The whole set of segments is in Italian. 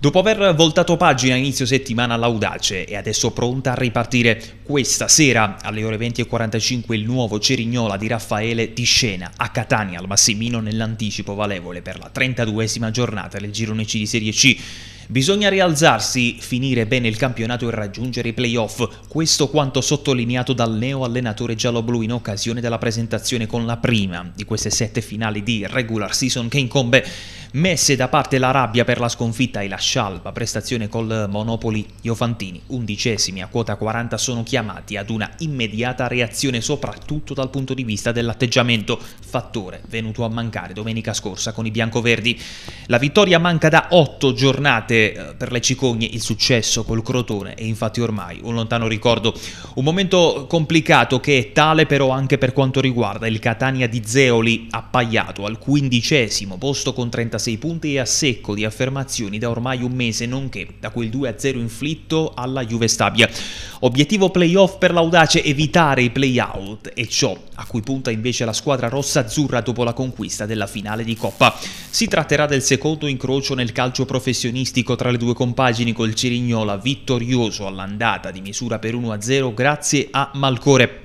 Dopo aver voltato pagina a inizio settimana l'audace e adesso pronta a ripartire questa sera alle ore 20.45 il nuovo Cerignola di Raffaele di scena a Catania al Massimino nell'anticipo valevole per la 32esima giornata del girone C di Serie C. Bisogna rialzarsi, finire bene il campionato e raggiungere i playoff, questo quanto sottolineato dal neo allenatore gialloblu in occasione della presentazione con la prima di queste sette finali di regular season che incombe. Messe da parte la rabbia per la sconfitta e la scialba prestazione col Monopoli, gli Ofantini, undicesimi a quota 40, sono chiamati ad una immediata reazione soprattutto dal punto di vista dell'atteggiamento, fattore venuto a mancare domenica scorsa con i biancoverdi. La vittoria manca da otto giornate eh, per le cicogne il successo col Crotone è infatti ormai un lontano ricordo. Un momento complicato che è tale però anche per quanto riguarda il Catania di Zeoli, appaiato al quindicesimo posto con 36 punti e a secco di affermazioni da ormai un mese, nonché da quel 2-0 inflitto alla Juve Stabia. Obiettivo playoff per l'audace evitare i playout e ciò a cui punta invece la squadra rossa-azzurra dopo la conquista della finale di Coppa. Si tratterà del secondo incrocio nel calcio professionistico tra le due compagini col Cirignola vittorioso all'andata di misura per 1-0 grazie a Malcore.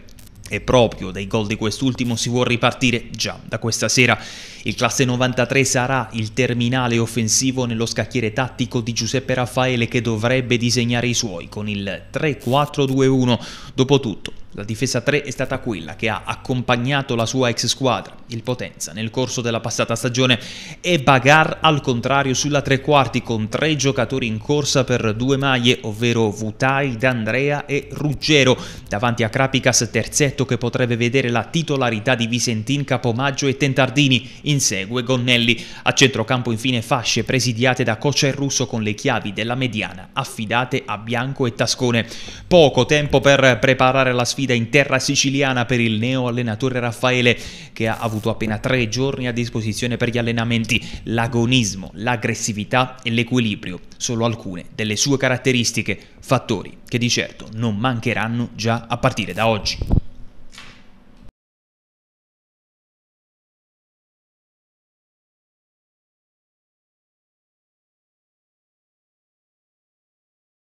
E proprio dai gol di quest'ultimo si vuol ripartire già da questa sera. Il classe 93 sarà il terminale offensivo nello scacchiere tattico di Giuseppe Raffaele che dovrebbe disegnare i suoi con il 3-4-2-1. Dopotutto la difesa 3 è stata quella che ha accompagnato la sua ex squadra, il Potenza, nel corso della passata stagione e Bagar al contrario sulla tre quarti con tre giocatori in corsa per due maglie, ovvero Vutai, D'Andrea e Ruggero, davanti a Krapikas terzetto che potrebbe vedere la titolarità di Visentin, Capomaggio e Tentardini, insegue Gonnelli. A centrocampo infine fasce presidiate da Coccia e Russo con le chiavi della mediana affidate a Bianco e Tascone. Poco tempo per preparare la sfida sfida in terra siciliana per il neo allenatore Raffaele che ha avuto appena tre giorni a disposizione per gli allenamenti. L'agonismo, l'aggressività e l'equilibrio sono alcune delle sue caratteristiche, fattori che di certo non mancheranno già a partire da oggi.